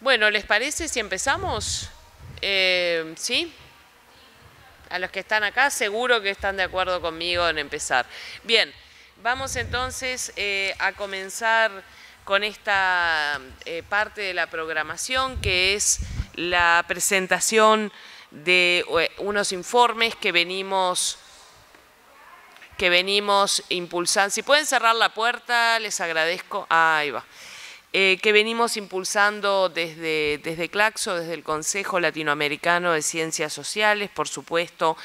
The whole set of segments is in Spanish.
Bueno, ¿les parece si empezamos? Eh, ¿Sí? A los que están acá seguro que están de acuerdo conmigo en empezar. Bien, vamos entonces eh, a comenzar con esta eh, parte de la programación que es la presentación de unos informes que venimos que venimos impulsando. Si pueden cerrar la puerta, les agradezco. Ah, ahí va. Eh, que venimos impulsando desde, desde Claxo, desde el Consejo Latinoamericano de Ciencias Sociales, por supuesto,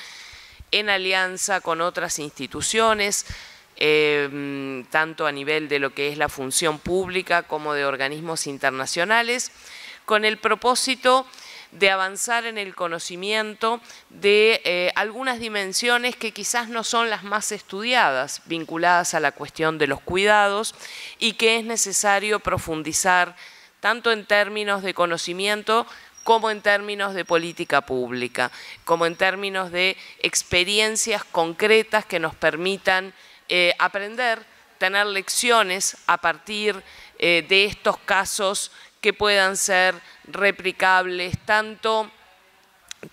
en alianza con otras instituciones, em, tanto a nivel de lo que es la función pública como de organismos internacionales, con el propósito de avanzar en el conocimiento de eh, algunas dimensiones que quizás no son las más estudiadas, vinculadas a la cuestión de los cuidados y que es necesario profundizar tanto en términos de conocimiento como en términos de política pública, como en términos de experiencias concretas que nos permitan eh, aprender, tener lecciones a partir eh, de estos casos que puedan ser replicables tanto,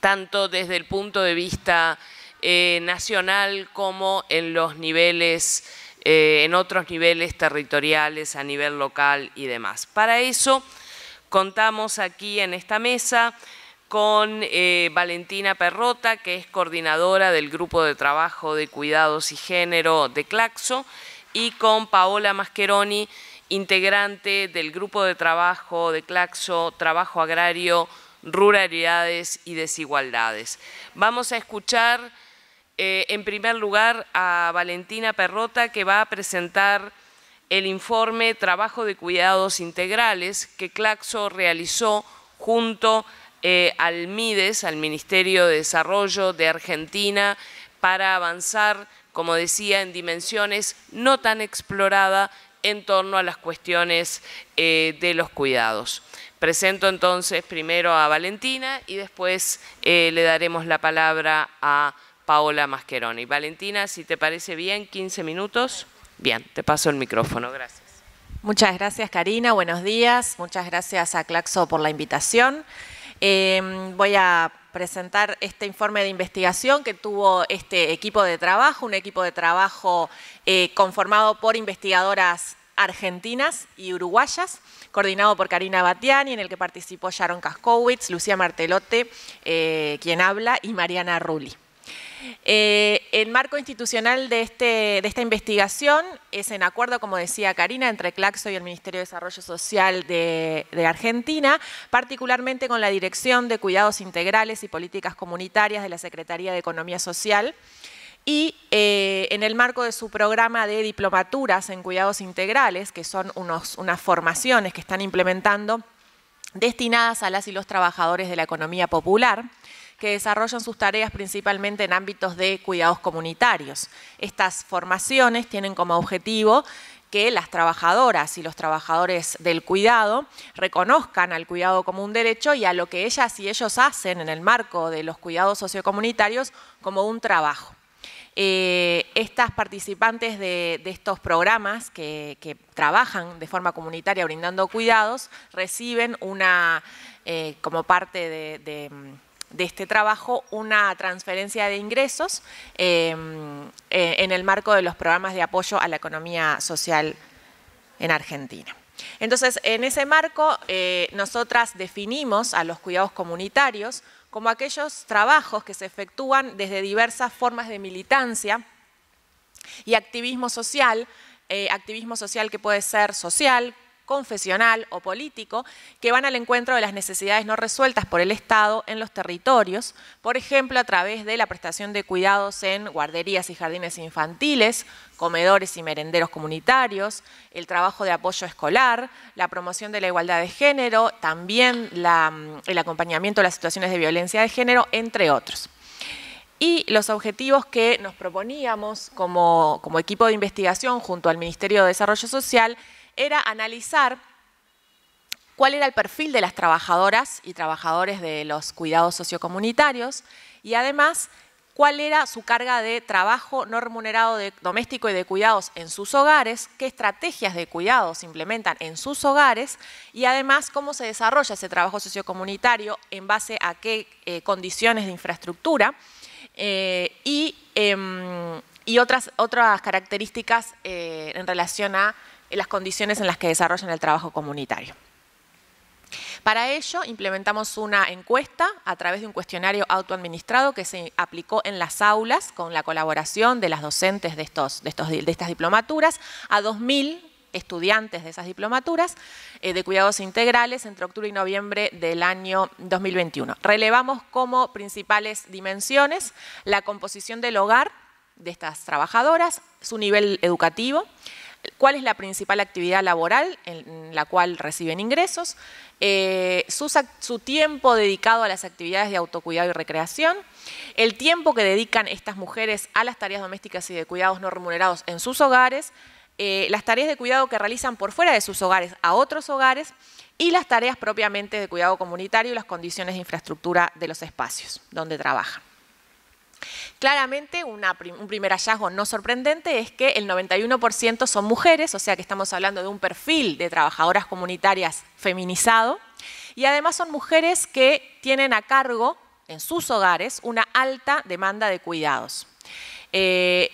tanto desde el punto de vista eh, nacional como en los niveles, eh, en otros niveles territoriales, a nivel local y demás. Para eso contamos aquí en esta mesa con eh, Valentina Perrota, que es coordinadora del Grupo de Trabajo de Cuidados y Género de Claxo, y con Paola Mascheroni, integrante del grupo de trabajo de Claxo, Trabajo Agrario, Ruralidades y Desigualdades. Vamos a escuchar eh, en primer lugar a Valentina Perrota que va a presentar el informe Trabajo de Cuidados Integrales que Claxo realizó junto eh, al MIDES, al Ministerio de Desarrollo de Argentina, para avanzar, como decía, en dimensiones no tan exploradas en torno a las cuestiones eh, de los cuidados. Presento entonces primero a Valentina y después eh, le daremos la palabra a Paola Mascheroni. Valentina, si te parece bien, 15 minutos. Bien, te paso el micrófono, gracias. Muchas gracias Karina, buenos días, muchas gracias a Claxo por la invitación. Eh, voy a presentar este informe de investigación que tuvo este equipo de trabajo, un equipo de trabajo eh, conformado por investigadoras argentinas y uruguayas, coordinado por Karina Batiani, en el que participó Sharon Kaskowitz, Lucía Martelote, eh, quien habla, y Mariana Rulli. Eh, el marco institucional este, de, esta investigación es en acuerdo, como decía Karina, entre Claxo y el Ministerio de Desarrollo Social de, Argentina, particularmente con la Dirección de Cuidados Integrales y Políticas Comunitarias de la Secretaría de Economía Social y eh, en el marco de su programa de diplomaturas en cuidados integrales, que son unas formaciones que están implementando destinadas a las y los trabajadores de la economía popular, que desarrollan sus tareas principalmente en ámbitos de cuidados comunitarios. Estas formaciones tienen como objetivo que las trabajadoras y los trabajadores del cuidado reconozcan al cuidado como un derecho y a lo que ellas y ellos hacen en el marco de los cuidados sociocomunitarios como un trabajo. Eh, estas participantes de, estos programas que, trabajan de forma comunitaria brindando cuidados reciben una, eh, como parte de de este trabajo una transferencia de ingresos em, eh, en el marco de los programas de apoyo a la economía social en Argentina. Entonces, en ese marco, eh, nosotras definimos a los cuidados comunitarios como aquellos trabajos que se efectúan desde diversas formas de militancia y activismo social, eh, activismo social que puede ser social, confesional o político que van al encuentro de las necesidades no resueltas por el Estado en los territorios, por ejemplo a través de la prestación de cuidados en guarderías y jardines infantiles, comedores y merenderos comunitarios, el trabajo de apoyo escolar, la promoción de la igualdad de género, también mm, el acompañamiento a las situaciones de violencia de género, entre otros. Y los objetivos que nos proponíamos como, como equipo de investigación junto al Ministerio de Desarrollo Social era analizar cuál era el perfil de las trabajadoras y trabajadores de los cuidados sociocomunitarios y además cuál era su carga de trabajo no remunerado de, doméstico y de cuidados en sus hogares, qué estrategias de cuidados implementan en sus hogares y además cómo se desarrolla ese trabajo sociocomunitario en base a qué eh, condiciones de infraestructura eh, y, em, y, otras, otras características eh, en relación a las condiciones en las que desarrollan el trabajo comunitario. Para ello, implementamos una encuesta a través de un cuestionario autoadministrado que se aplicó en las aulas con la colaboración de las docentes de, estos, estas diplomaturas a 2.000 estudiantes de esas diplomaturas eh, de cuidados integrales entre octubre y noviembre del año 2021. Relevamos como principales dimensiones la composición del hogar de estas trabajadoras, su nivel educativo, cuál es la principal actividad laboral en la cual reciben ingresos, eh, su, tiempo dedicado a las actividades de autocuidado y recreación, el tiempo que dedican estas mujeres a las tareas domésticas y de cuidados no remunerados en sus hogares, eh, las tareas de cuidado que realizan por fuera de sus hogares a otros hogares y las tareas propiamente de cuidado comunitario y las condiciones de infraestructura de los espacios donde trabajan. Claramente, un primer hallazgo no sorprendente es que el 91% son mujeres, o sea que estamos hablando de un perfil de trabajadoras comunitarias feminizado, y además son mujeres que tienen a cargo en sus hogares una alta demanda de cuidados. Eh,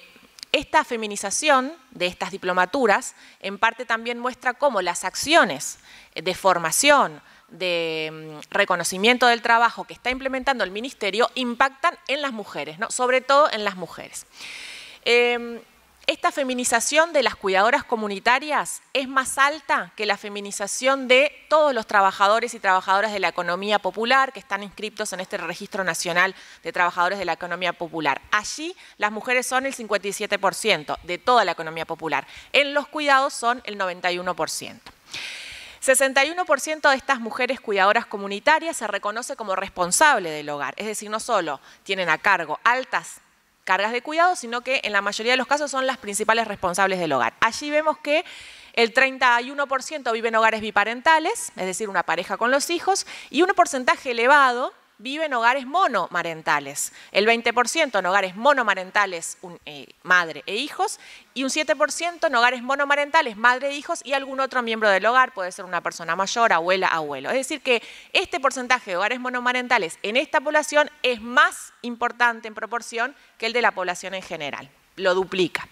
esta feminización de estas diplomaturas en parte también muestra cómo las acciones de formación, de mm, reconocimiento del trabajo que está implementando el Ministerio impactan en las mujeres, ¿no? sobre todo en las mujeres. Em, esta feminización de las cuidadoras comunitarias es más alta que la feminización de todos los trabajadores y trabajadoras de la economía popular que están inscritos en este Registro Nacional de Trabajadores de la Economía Popular. Allí las mujeres son el 57% de toda la economía popular. En los cuidados son el 91%. 61% de estas mujeres cuidadoras comunitarias se reconoce como responsable del hogar, es decir, no solo tienen a cargo altas cargas de cuidado, sino que en la mayoría de los casos son las principales responsables del hogar. Allí vemos que el 31% vive en hogares biparentales, es decir, una pareja con los hijos, y un porcentaje elevado vive en hogares monomarentales, el 20% en hogares monomarentales eh, madre e hijos y un 7% en hogares monomarentales madre e hijos y algún otro miembro del hogar, puede ser una persona mayor, abuela, abuelo. Es decir que este porcentaje de hogares monomarentales en esta población es más importante en proporción que el de la población en general, lo duplica.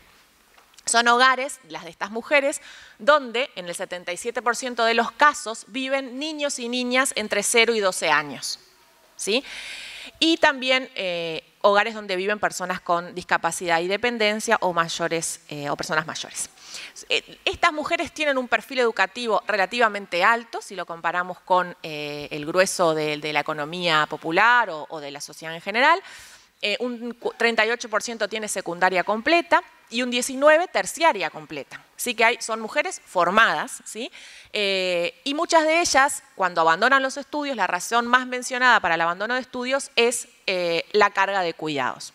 Son hogares, las de estas mujeres, donde en el 77% de los casos viven niños y niñas entre 0 y 12 años. Y también eh, hogares donde viven personas con discapacidad y dependencia o, mayores, eh, o personas mayores. Eh, estas mujeres tienen un perfil educativo relativamente alto si lo comparamos con el grueso de, la economía popular o de la sociedad en general. Eh, un 38% tiene secundaria completa y un 19 terciaria completa. Así que hay, son mujeres formadas, ¿sí? Eh, y muchas de ellas, cuando abandonan los estudios, la razón más mencionada para el abandono de estudios es eh, la carga de cuidados.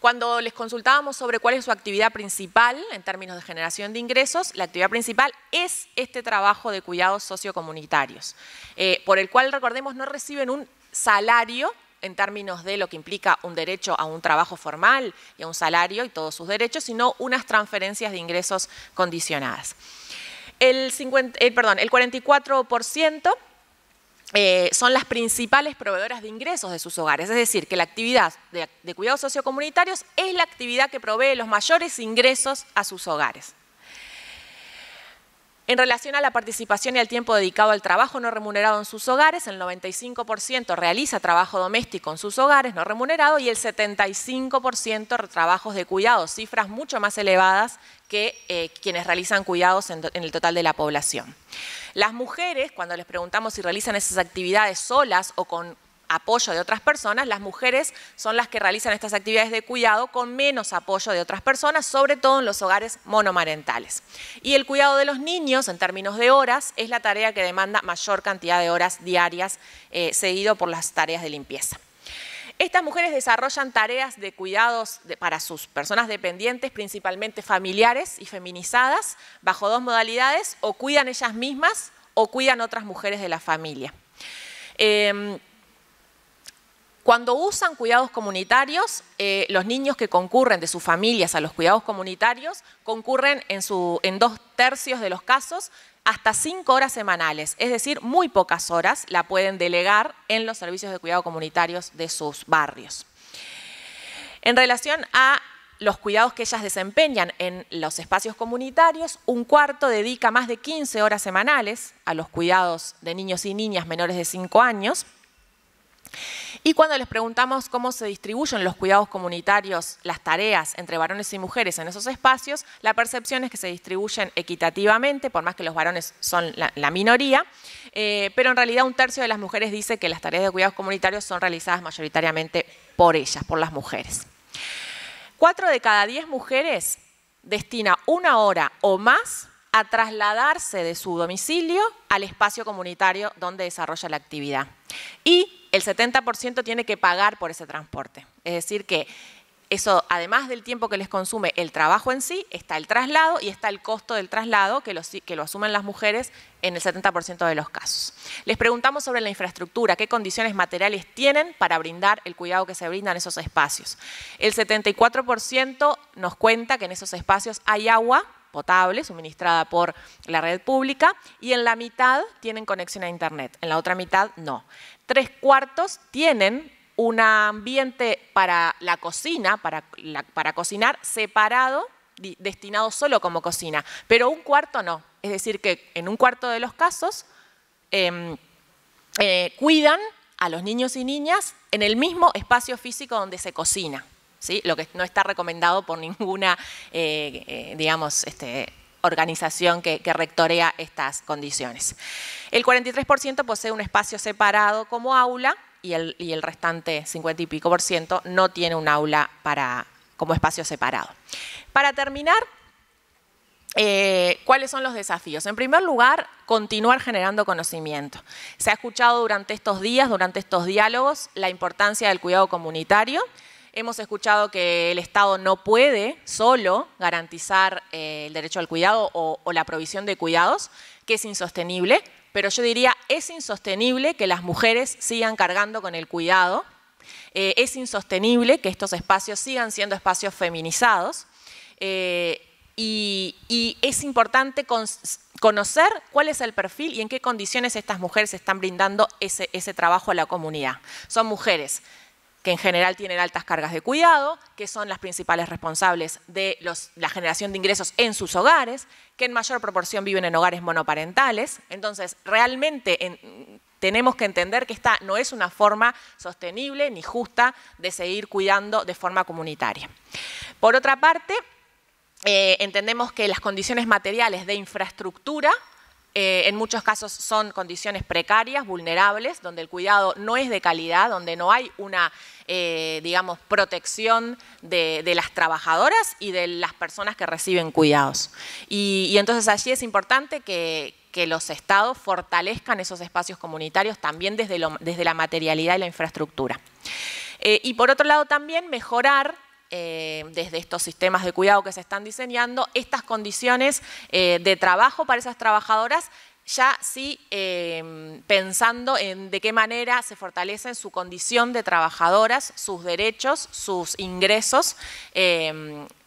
Cuando les consultábamos sobre cuál es su actividad principal en términos de generación de ingresos, la actividad principal es este trabajo de cuidados sociocomunitarios, por el cual, recordemos, no reciben un salario en términos de lo que implica un derecho a un trabajo formal y a un salario y todos sus derechos, sino unas transferencias de ingresos condicionadas. El, 44% eh, eh, son las principales proveedoras de ingresos de sus hogares, es decir, que la actividad de, de cuidados sociocomunitarios es la actividad que provee los mayores ingresos a sus hogares. En relación a la participación y al tiempo dedicado al trabajo no remunerado en sus hogares, el 95% realiza trabajo doméstico en sus hogares no remunerado y el 75% trabajos de cuidados, cifras mucho más elevadas que eh, quienes realizan cuidados en, en el total de la población. Las mujeres, cuando les preguntamos si realizan esas actividades solas o con apoyo de otras personas, las mujeres son las que realizan estas actividades de cuidado con menos apoyo de otras personas, sobre todo en los hogares monomarentales. Y el cuidado de los niños, en términos de horas, es la tarea que demanda mayor cantidad de horas diarias, eh, seguido por las tareas de limpieza. Estas mujeres desarrollan tareas de cuidados para sus personas dependientes, principalmente familiares y feminizadas, bajo dos modalidades, o cuidan ellas mismas o cuidan otras mujeres de la familia. Em, cuando usan cuidados comunitarios, eh, los niños que concurren de sus familias a los cuidados comunitarios concurren en, su, en dos tercios de los casos hasta cinco horas semanales, es decir, muy pocas horas la pueden delegar en los servicios de cuidado comunitarios de sus barrios. En relación a los cuidados que ellas desempeñan en los espacios comunitarios, un cuarto dedica más de 15 horas semanales a los cuidados de niños y niñas menores de 5 años, y cuando les preguntamos cómo se distribuyen los cuidados comunitarios, las tareas entre varones y mujeres en esos espacios, la percepción es que se distribuyen equitativamente, por más que los varones son la, minoría, eh, pero en realidad un tercio de las mujeres dice que las tareas de cuidados comunitarios son realizadas mayoritariamente por ellas, por las mujeres. Cuatro de cada diez mujeres destina una hora o más a trasladarse de su domicilio al espacio comunitario donde desarrolla la actividad. Y el 70% tiene que pagar por ese transporte. Es decir, que eso, además del tiempo que les consume el trabajo en sí, está el traslado y está el costo del traslado que lo, que lo asumen las mujeres en el 70% de los casos. Les preguntamos sobre la infraestructura, qué condiciones materiales tienen para brindar el cuidado que se brinda en esos espacios. El 74% nos cuenta que en esos espacios hay agua, potable, suministrada por la red pública, y en la mitad tienen conexión a Internet, en la otra mitad no. Tres cuartos tienen un ambiente para la cocina, para, cocinar, separado, destinado solo como cocina, pero un cuarto no. Es decir, que en un cuarto de los casos em, eh, cuidan a los niños y niñas en el mismo espacio físico donde se cocina lo que no está recomendado por ninguna, eh, eh, este, organización que, rectorea estas condiciones. El 43% posee un espacio separado como aula y el, el restante 50 y pico por ciento no tiene un aula como espacio separado. Para terminar, eh, ¿Cuáles son los desafíos? En primer lugar, continuar generando conocimiento. Se ha escuchado durante estos días, durante estos diálogos, la importancia del cuidado comunitario, Hemos escuchado que el Estado no puede solo garantizar eh, el derecho al cuidado o, la provisión de cuidados, que es insostenible, pero yo diría es insostenible que las mujeres sigan cargando con el cuidado, eh, es insostenible que estos espacios sigan siendo espacios feminizados eh, y, es importante conocer cuál es el perfil y en qué condiciones estas mujeres están brindando ese, ese trabajo a la comunidad. Son mujeres que en general tienen altas cargas de cuidado, que son las principales responsables de la generación de ingresos en sus hogares, que en mayor proporción viven en hogares monoparentales. Entonces, realmente tenemos que entender que esta no es una forma sostenible ni justa de seguir cuidando de forma comunitaria. Por otra parte, eh, entendemos que las condiciones materiales de infraestructura eh, en muchos casos son condiciones precarias, vulnerables, donde el cuidado no es de calidad, donde no hay una, eh, digamos, protección de, las trabajadoras y de las personas que reciben cuidados. Y, entonces allí es importante que, los estados fortalezcan esos espacios comunitarios también desde, la materialidad y la infraestructura. Eh, y por otro lado también mejorar eh, desde estos sistemas de cuidado que se están diseñando, estas condiciones eh, de trabajo para esas trabajadoras ya sí eh, pensando en de qué manera se fortalecen su condición de trabajadoras, sus derechos, sus ingresos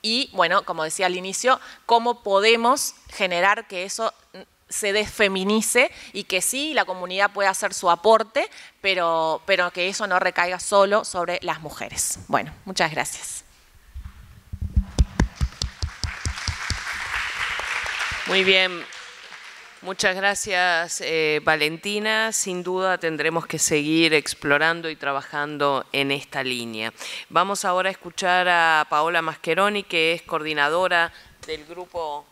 y, bueno, como decía al inicio, cómo podemos generar que eso se desfeminice y que sí, la comunidad pueda hacer su aporte, pero, pero que eso no recaiga solo sobre las mujeres. Bueno, muchas gracias. Muy bien. Muchas gracias, eh, Valentina. Sin duda tendremos que seguir explorando y trabajando en esta línea. Vamos ahora a escuchar a Paola Mascheroni, que es coordinadora del grupo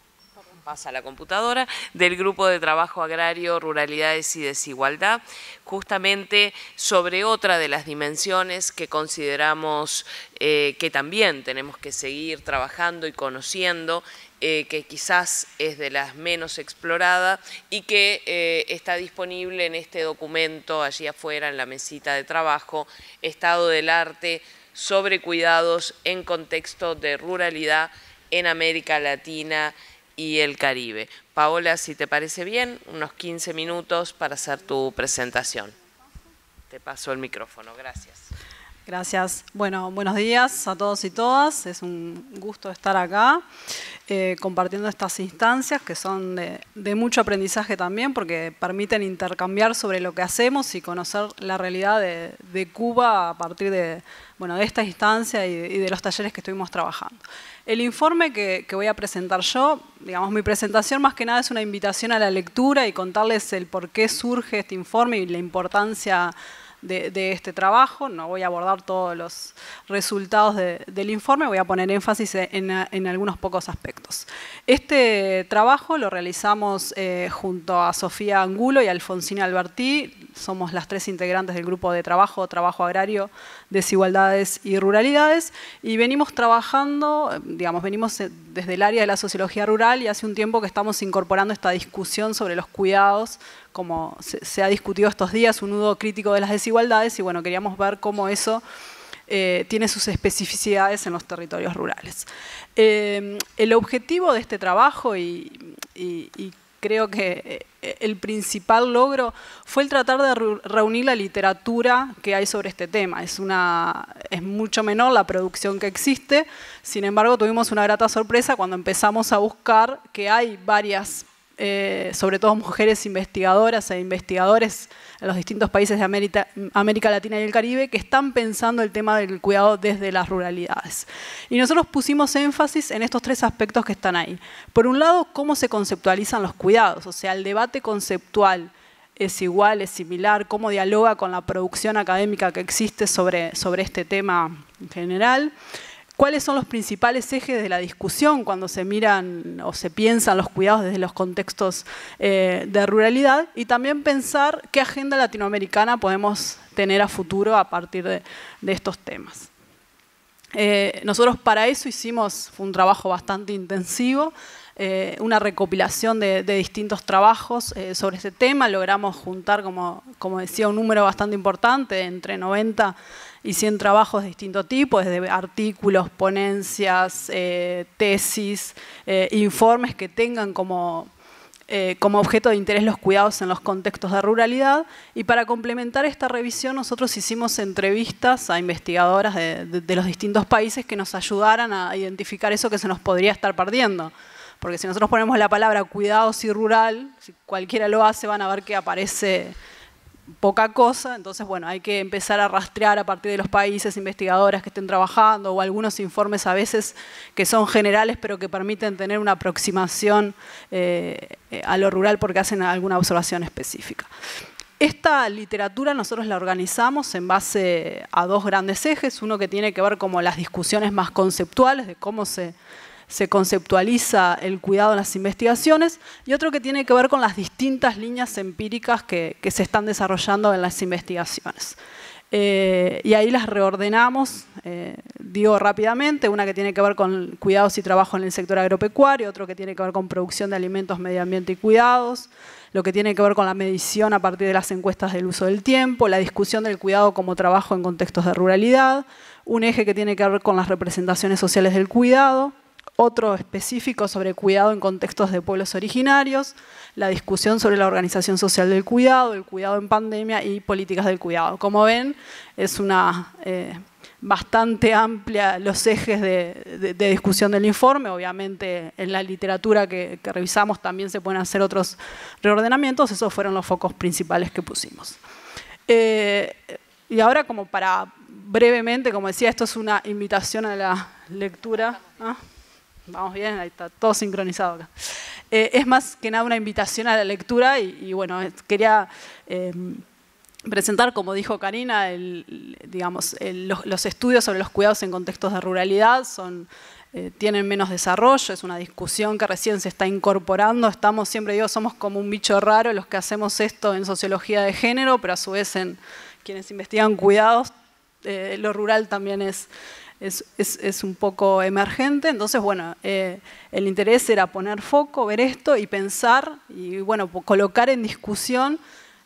pasa la computadora, del Grupo de Trabajo Agrario, Ruralidades y Desigualdad, justamente sobre otra de las dimensiones que consideramos eh, que también tenemos que seguir trabajando y conociendo, eh, que quizás es de las menos exploradas y que eh, está disponible en este documento, allí afuera, en la mesita de trabajo, Estado del Arte sobre cuidados en contexto de ruralidad en América Latina y el Caribe. Paola, si te parece bien, unos 15 minutos para hacer tu presentación. Te paso el micrófono, gracias. Gracias. Bueno, buenos días a todos y todas. Es un gusto estar acá eh, compartiendo estas instancias que son de, mucho aprendizaje también porque permiten intercambiar sobre lo que hacemos y conocer la realidad de, Cuba a partir de, bueno, esta instancia y de, los talleres que estuvimos trabajando. El informe que, que voy a presentar yo, digamos, mi presentación más que nada es una invitación a la lectura y contarles el por qué surge este informe y la importancia de, este trabajo. No voy a abordar todos los resultados del informe, voy a poner énfasis en, algunos pocos aspectos. Este trabajo lo realizamos eh, junto a Sofía Angulo y Alfonsina Alberti, somos las tres integrantes del grupo de trabajo, trabajo agrario, desigualdades y ruralidades, y venimos trabajando, digamos, venimos eh, desde el área de la sociología rural y hace un tiempo que estamos incorporando esta discusión sobre los cuidados, como se, ha discutido estos días, un nudo crítico de las desigualdades, y bueno, queríamos ver cómo eso... Eh, tiene sus especificidades en los territorios rurales. Eh, el objetivo de este trabajo y creo que eh, eh, el principal logro fue el tratar de reunir la literatura que hay sobre este tema. Es, una, es mucho menor la producción que existe, sin embargo tuvimos una grata sorpresa cuando empezamos a buscar que hay varias, eh, sobre todo mujeres investigadoras e investigadores en los distintos países de América, Latina y el Caribe que están pensando el tema del cuidado desde las ruralidades. Y nosotros pusimos énfasis en estos tres aspectos que están ahí. Por un lado, cómo se conceptualizan los cuidados, o sea, el debate conceptual es igual, es similar, cómo dialoga con la producción académica que existe sobre, sobre este tema en general cuáles son los principales ejes de la discusión cuando se miran o se piensan los cuidados desde los contextos eh, de ruralidad y también pensar qué agenda latinoamericana podemos tener a futuro a partir de, estos temas. Eh, nosotros para eso hicimos un trabajo bastante intensivo, eh, una recopilación de, distintos trabajos eh, sobre este tema. Logramos juntar, como, decía, un número bastante importante, entre 90 y 100 trabajos de distinto tipo, desde artículos, ponencias, eh, tesis, informes que tengan como, objeto de interés los cuidados en los contextos de ruralidad. Y para complementar esta revisión, nosotros hicimos entrevistas a investigadoras de los distintos países que nos ayudaran a identificar eso que se nos podría estar perdiendo. Porque si nosotros ponemos la palabra cuidados y rural, si cualquiera lo hace, van a ver que aparece poca cosa, entonces bueno, hay que empezar a rastrear a partir de los países, investigadoras que estén trabajando o algunos informes a veces que son generales pero que permiten tener una aproximación eh, a lo rural porque hacen alguna observación específica. Esta literatura nosotros la organizamos en base a dos grandes ejes, uno que tiene que ver como las discusiones más conceptuales de cómo se se conceptualiza el cuidado en las investigaciones, y otro que tiene que ver con las distintas líneas empíricas que, se están desarrollando en las investigaciones. Eh, y ahí las reordenamos, eh, digo rápidamente, una que tiene que ver con cuidados y trabajo en el sector agropecuario, otro que tiene que ver con producción de alimentos, medio ambiente y cuidados, lo que tiene que ver con la medición a partir de las encuestas del uso del tiempo, la discusión del cuidado como trabajo en contextos de ruralidad, un eje que tiene que ver con las representaciones sociales del cuidado, otro específico sobre cuidado en contextos de pueblos originarios, la discusión sobre la organización social del cuidado, el cuidado en pandemia y políticas del cuidado. Como ven, es una eh, bastante amplia los ejes de, discusión del informe. Obviamente, en la literatura que, revisamos también se pueden hacer otros reordenamientos. Esos fueron los focos principales que pusimos. Eh, y ahora, como para brevemente, como decía, esto es una invitación a la lectura. Vamos bien, ahí está todo sincronizado acá. Eh, es más que nada una invitación a la lectura y, bueno, quería em, presentar, como dijo Karina, digamos, los, estudios sobre los cuidados en contextos de ruralidad son, eh, tienen menos desarrollo, es una discusión que recién se está incorporando, estamos, siempre digo, somos como un bicho raro los que hacemos esto en sociología de género, pero a su vez en quienes investigan cuidados, eh, lo rural también es es, un poco emergente. Entonces, bueno, eh, el interés era poner foco, ver esto y pensar y, bueno, colocar en discusión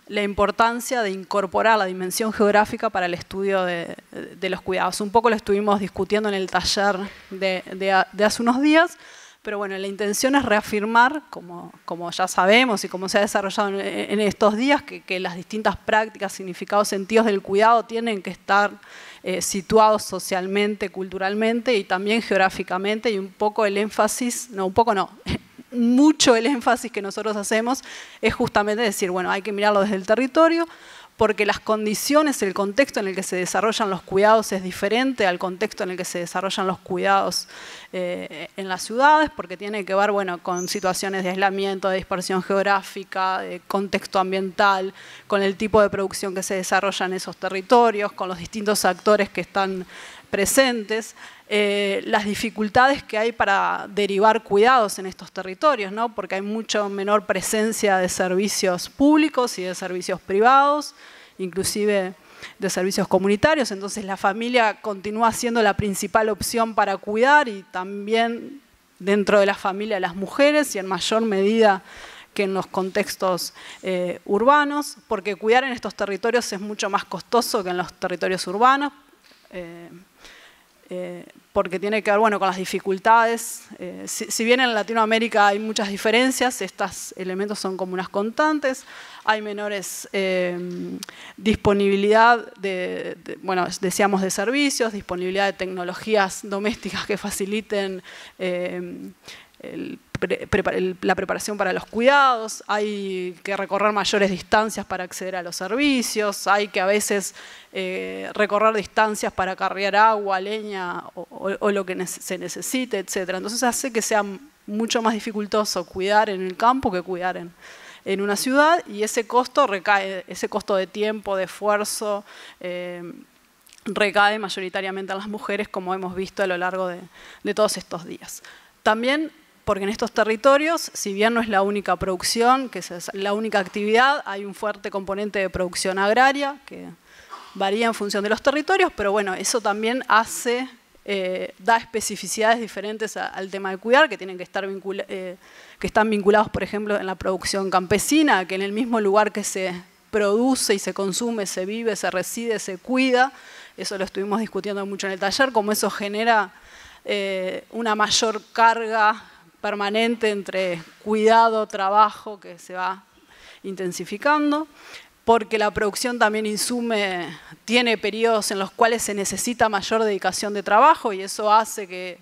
la importancia de incorporar la dimensión geográfica para el estudio de, los cuidados. Un poco lo estuvimos discutiendo en el taller de, hace unos días, pero bueno, la intención es reafirmar, como, como, ya sabemos y como se ha desarrollado en, estos días, que, que, las distintas prácticas, significados, sentidos del cuidado tienen que estar eh, situados socialmente, culturalmente y también geográficamente y un poco el énfasis, no, un poco no, mucho el énfasis que nosotros hacemos es justamente decir, bueno, hay que mirarlo desde el territorio, porque las condiciones, el contexto en el que se desarrollan los cuidados es diferente al contexto en el que se desarrollan los cuidados eh, en las ciudades, porque tiene que ver bueno, con situaciones de aislamiento, de dispersión geográfica, de contexto ambiental, con el tipo de producción que se desarrolla en esos territorios, con los distintos actores que están presentes. Eh, las dificultades que hay para derivar cuidados en estos territorios, porque hay mucho menor presencia de servicios públicos y de servicios privados, inclusive de servicios comunitarios, entonces la familia continúa siendo la principal opción para cuidar y también dentro de la familia las mujeres y en mayor medida que en los contextos eh, urbanos, porque cuidar en estos territorios es mucho más costoso que en los territorios urbanos. Eh, eh, porque tiene que ver bueno, con las dificultades. Eh, si, bien en Latinoamérica hay muchas diferencias, estos elementos son como unas constantes, hay menores em, disponibilidad de, bueno, de servicios, disponibilidad de tecnologías domésticas que faciliten em, el la preparación para los cuidados, hay que recorrer mayores distancias para acceder a los servicios, hay que a veces eh, recorrer distancias para cargar agua, leña o, lo que se necesite, etc. Entonces hace que sea mucho más dificultoso cuidar en el campo que cuidar en, una ciudad y ese costo recae, ese costo de tiempo, de esfuerzo, eh, recae mayoritariamente a las mujeres, como hemos visto a lo largo de, de todos estos días. También porque en estos territorios, si bien no es la única producción, que es la única actividad, hay un fuerte componente de producción agraria que varía en función de los territorios, pero bueno, eso también hace, eh, da especificidades diferentes al tema de cuidar, que tienen que estar eh, que están vinculados, por ejemplo, en la producción campesina, que en el mismo lugar que se produce y se consume, se vive, se reside, se cuida, eso lo estuvimos discutiendo mucho en el taller, como eso genera eh, una mayor carga permanente entre cuidado, trabajo, que se va intensificando, porque la producción también insume, tiene periodos en los cuales se necesita mayor dedicación de trabajo y eso hace que,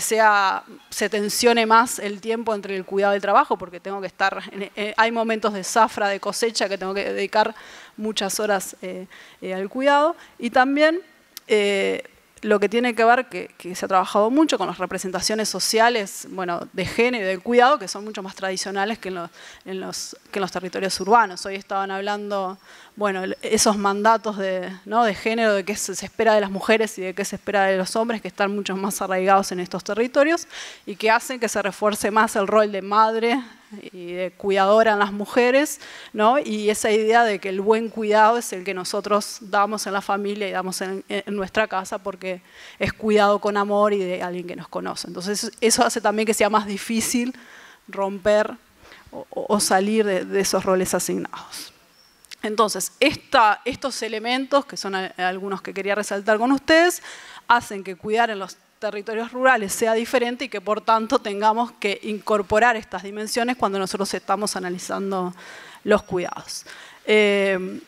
sea, se tensione más el tiempo entre el cuidado y el trabajo, porque tengo que estar, eh, hay momentos de zafra, de cosecha, que tengo que dedicar muchas horas eh, eh, al cuidado. Y también lo que tiene que ver, que, se ha trabajado mucho con las representaciones sociales, bueno, de género y de cuidado, que son mucho más tradicionales que los, en los, que en los territorios urbanos. Hoy estaban hablando bueno, esos mandatos de, género, de qué se espera de las mujeres y de qué se espera de los hombres, que están mucho más arraigados en estos territorios y que hacen que se refuerce más el rol de madre y de cuidadora en las mujeres, ¿no? y esa idea de que el buen cuidado es el que nosotros damos en la familia y damos en, nuestra casa porque es cuidado con amor y de alguien que nos conoce. Entonces eso hace también que sea más difícil romper o, salir de esos roles asignados. Entonces, estos elementos, que son algunos que quería resaltar con ustedes, hacen que cuidar en los territorios rurales sea diferente y que por tanto tengamos que incorporar estas dimensiones cuando nosotros estamos analizando los cuidados. Eh,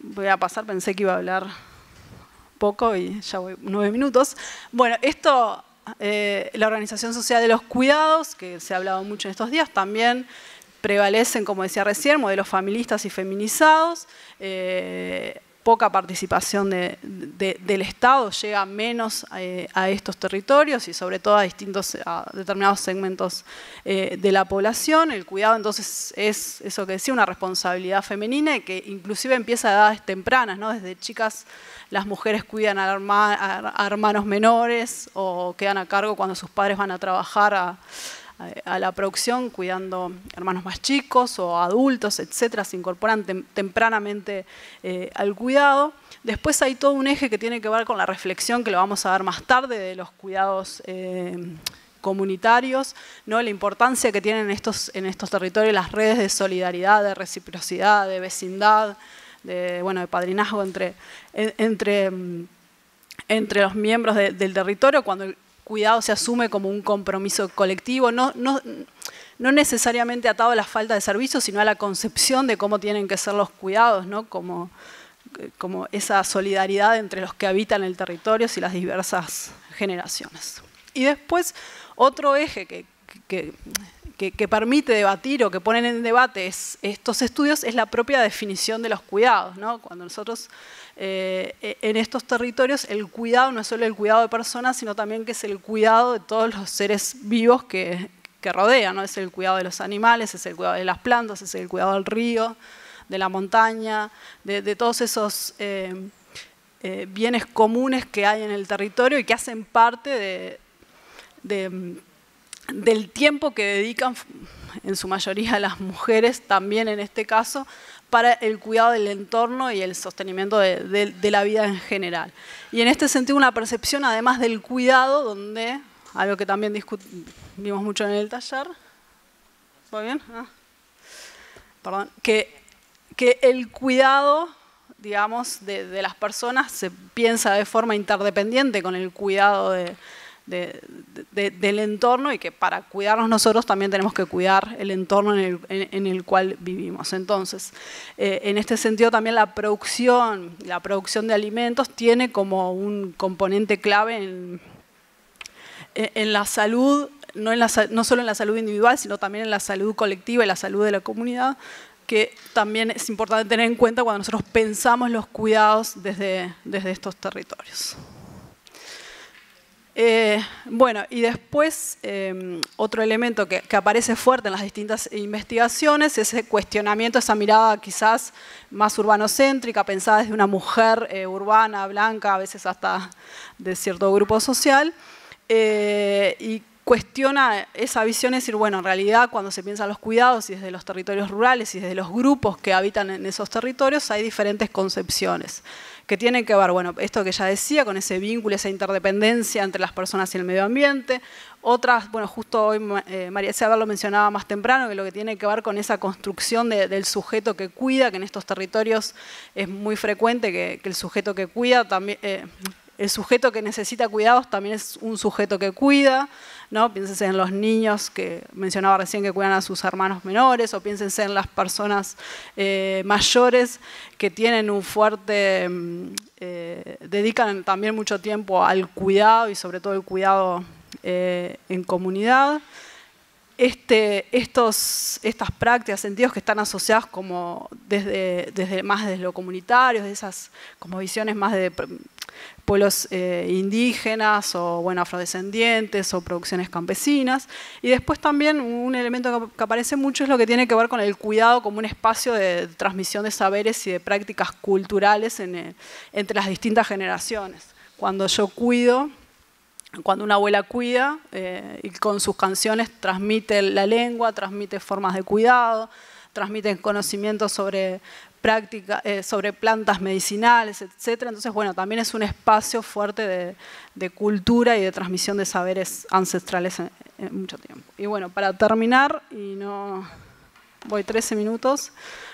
voy a pasar, pensé que iba a hablar poco y ya voy nueve minutos. Bueno, esto, eh, la Organización Social de los Cuidados, que se ha hablado mucho en estos días, también prevalecen, como decía recién, modelos familistas y feminizados, eh, poca participación del Estado llega menos eh, a estos territorios y sobre todo a distintos, a determinados segmentos eh, de la población. El cuidado entonces es eso que decía, una responsabilidad femenina que inclusive empieza a edades tempranas, ¿no? desde chicas las mujeres cuidan a, a hermanos menores o quedan a cargo cuando sus padres van a trabajar a a la producción cuidando hermanos más chicos o adultos, etcétera, se incorporan tempranamente eh, al cuidado. Después hay todo un eje que tiene que ver con la reflexión que lo vamos a ver más tarde de los cuidados eh, comunitarios, ¿no? la importancia que tienen estos, en estos territorios las redes de solidaridad, de reciprocidad, de vecindad, de, bueno, de padrinazgo entre, entre, mm, entre los miembros del territorio cuando cuidado se asume como un compromiso colectivo, no, no, necesariamente atado a la falta de servicios, sino a la concepción de cómo tienen que ser los cuidados, ¿no? como, como esa solidaridad entre los que habitan el territorio y las diversas generaciones. Y después, otro eje que, que que, permite debatir o que ponen en debate estos estudios es la propia definición de los cuidados. ¿no? Cuando nosotros eh, e, en estos territorios el cuidado no es solo el cuidado de personas, sino también que es el cuidado de todos los seres vivos que, rodean. ¿no? Es el cuidado de los animales, es el cuidado de las plantas, es el cuidado del río, de la montaña, de, todos esos... Eh, eh, bienes comunes que hay en el territorio y que hacen parte de del tiempo que dedican en su mayoría las mujeres, también en este caso, para el cuidado del entorno y el sostenimiento de, la vida en general. Y en este sentido una percepción además del cuidado, donde algo que también vimos mucho en el taller, bien? Ah. Perdón, que, que el cuidado digamos, de, las personas se piensa de forma interdependiente con el cuidado de, del entorno y que para cuidarnos nosotros también tenemos que cuidar el entorno en el, el cual vivimos. Entonces, eh, en este sentido también la producción, la producción de alimentos tiene como un componente clave en, la salud, no, solo en la salud individual, sino también en la salud colectiva y la salud de la comunidad, que también es importante tener en cuenta cuando nosotros pensamos los cuidados desde estos territorios. Eh, bueno, y después em, otro elemento que, aparece fuerte en las distintas investigaciones es ese cuestionamiento, esa mirada quizás más urbanocéntrica, pensada desde una mujer eh, urbana, blanca, a veces hasta de cierto grupo social, eh, y cuestiona esa visión es decir, bueno, en realidad cuando se piensa en los cuidados y desde los territorios rurales y desde los grupos que habitan en esos territorios hay diferentes concepciones que tiene que ver, bueno, esto que ya decía, con ese vínculo, esa interdependencia entre las personas y el medio ambiente. Otras, bueno, justo hoy eh, María seba lo mencionaba más temprano, que lo que tiene que ver con esa construcción del sujeto que cuida, que en estos territorios es muy frecuente que, el sujeto que cuida también... Eh, el sujeto que necesita cuidados también es un sujeto que cuida, ¿no? Piénsense en los niños que mencionaba recién que cuidan a sus hermanos menores, o piénsense en las personas eh, mayores que tienen un fuerte, mm, eh, dedican también mucho tiempo al cuidado y sobre todo el cuidado eh, en comunidad este, estos, estas prácticas, sentidos que están asociados como desde, desde más desde lo comunitario, de esas como visiones más de pueblos eh, indígenas o bueno, afrodescendientes o producciones campesinas. Y después también un elemento que aparece mucho es lo que tiene que ver con el cuidado como un espacio de transmisión de saberes y de prácticas culturales eh, entre las distintas generaciones. Cuando yo cuido, cuando una abuela cuida eh, y con sus canciones transmite la lengua, transmite formas de cuidado, transmite conocimientos sobre práctica, eh, sobre plantas medicinales, etcétera. Entonces, bueno, también es un espacio fuerte de, cultura y de transmisión de saberes ancestrales en, mucho tiempo. Y bueno, para terminar, y no voy 13 minutos,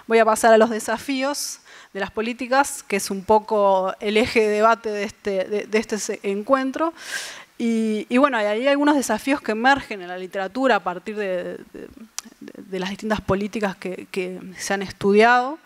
voy a pasar a los desafíos de las políticas, que es un poco el eje de debate de este, este encuentro. Y, bueno, hay algunos desafíos que emergen en la literatura a partir de, las distintas políticas que, se han estudiado.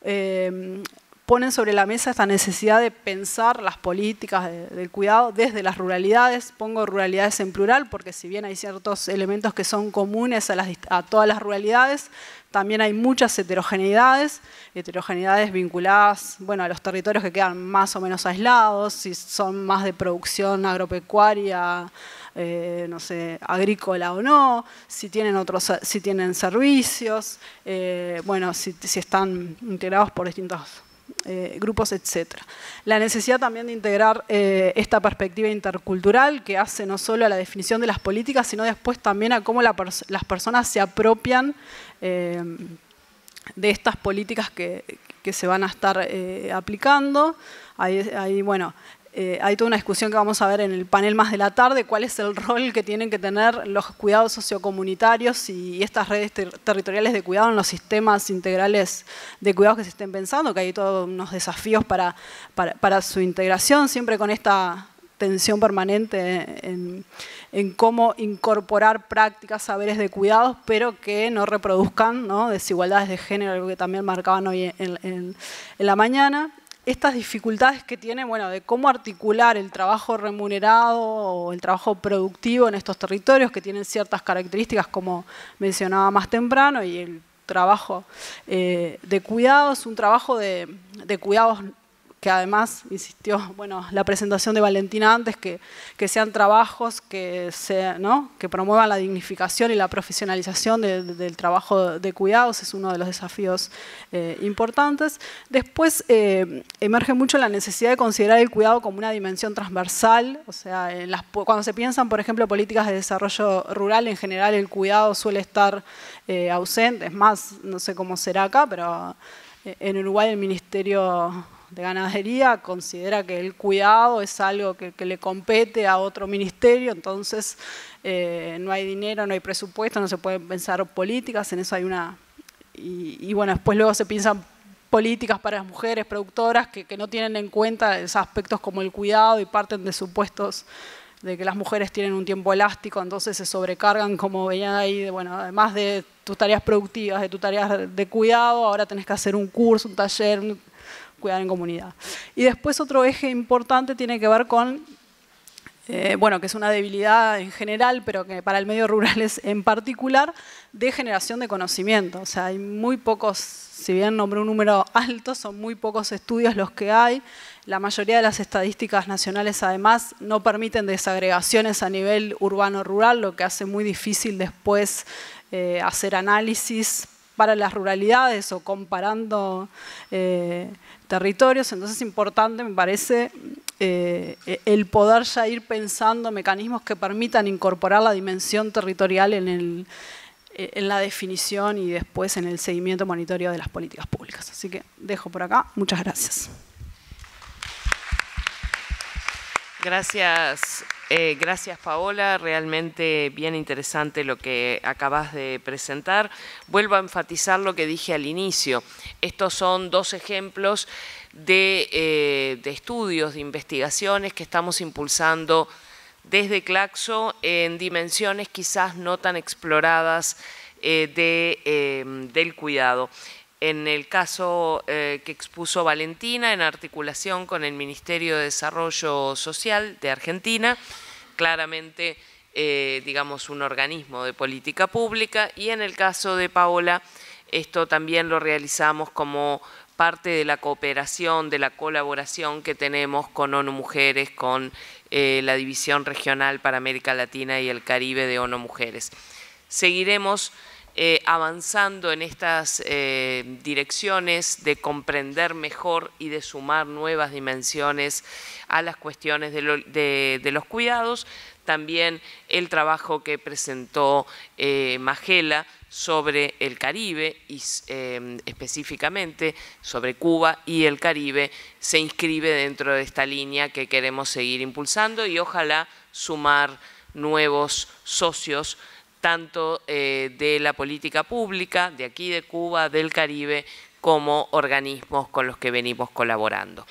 Eh, ponen sobre la mesa esta necesidad de pensar las políticas del cuidado desde las ruralidades. Pongo ruralidades en plural porque si bien hay ciertos elementos que son comunes a, a todas las ruralidades, también hay muchas heterogeneidades, heterogeneidades vinculadas bueno, a los territorios que quedan más o menos aislados, si son más de producción agropecuaria, eh, no sé, agrícola o no, si tienen, otros, si tienen servicios, eh, bueno, si, están integrados por distintos eh, grupos, etcétera. La necesidad también de integrar esta perspectiva intercultural que hace no solo a la definición de las políticas, sino después también a cómo las personas se apropian Em, de estas políticas que, se van a estar eh, aplicando. bueno, eh, hay toda una discusión que vamos a ver en el panel más de la tarde, cuál es el rol que tienen que tener los cuidados sociocomunitarios y, estas redes territoriales de cuidado en los sistemas integrales de cuidados que se estén pensando, que hay todos unos desafíos para, para, para su integración, siempre con esta tensión permanente en, en cómo incorporar prácticas, saberes de cuidados, pero que no reproduzcan desigualdades de género, algo que también marcaban hoy en, la mañana estas dificultades que tiene, bueno, de cómo articular el trabajo remunerado o el trabajo productivo en estos territorios que tienen ciertas características, como mencionaba más temprano, y el trabajo eh, de cuidados, un trabajo de cuidados que además insistió, bueno, la presentación de Valentina antes, que, sean trabajos que, que promuevan la dignificación y la profesionalización del trabajo de cuidados, es uno de los desafíos eh, importantes. Después eh, emerge mucho la necesidad de considerar el cuidado como una dimensión transversal, o sea, cuando se piensan, por ejemplo, políticas de desarrollo rural, en general el cuidado suele estar eh, ausente, es más, no sé cómo será acá, pero en Uruguay el Ministerio de Ganadería considera que el cuidado es algo que, le compete a otro ministerio, entonces eh, no hay dinero, no hay presupuesto, no se pueden pensar políticas, en eso hay una... Y, bueno, después luego se piensan políticas para las mujeres productoras que, no tienen en cuenta esos aspectos como el cuidado y parten de supuestos de que las mujeres tienen un tiempo elástico, entonces se sobrecargan, como veían ahí, bueno, además de tus tareas productivas, de tus tareas de cuidado, ahora tenés que hacer un curso, un taller, cuidar en comunidad. Y después otro eje importante tiene que ver con, eh, bueno, que es una debilidad en general, pero que para el medio rural es en particular, de generación de conocimiento. O sea, hay muy pocos, si bien nombré un número alto, son muy pocos estudios los que hay. La mayoría de las estadísticas nacionales, además, no permiten desagregaciones a nivel urbano-rural, lo que hace muy difícil después eh, hacer análisis para las ruralidades o comparando eh, territorios. Entonces es importante, me parece, eh, e-, el poder ya ir pensando mecanismos que permitan incorporar la dimensión territorial en, el, e-, en la definición y después en el seguimiento monitoreo de las políticas públicas. Así que dejo por acá. Muchas gracias. Gracias, eh, gracias Paola, realmente bien interesante lo que acabas de presentar. Vuelvo a enfatizar lo que dije al inicio. Estos son dos ejemplos de, eh, estudios, de investigaciones que estamos impulsando desde Claxo en dimensiones quizás no tan exploradas eh, del cuidado en el caso eh, que expuso Valentina, en articulación con el Ministerio de Desarrollo Social de Argentina, claramente, eh, digamos, un organismo de política pública, y en el caso de Paola, esto también lo realizamos como parte de la cooperación, de la colaboración que tenemos con ONU Mujeres, con eh, la División Regional para América Latina y el Caribe de ONU Mujeres. Seguiremos eh, avanzando en estas eh, direcciones de comprender mejor y de sumar nuevas dimensiones a las cuestiones de, los cuidados. También el trabajo que presentó eh, Magela sobre el Caribe y específicamente sobre Cuba y el Caribe se inscribe dentro de esta línea que queremos seguir impulsando y ojalá sumar nuevos socios tanto eh, de la política pública, de aquí de Cuba, del Caribe, como organismos con los que venimos colaborando.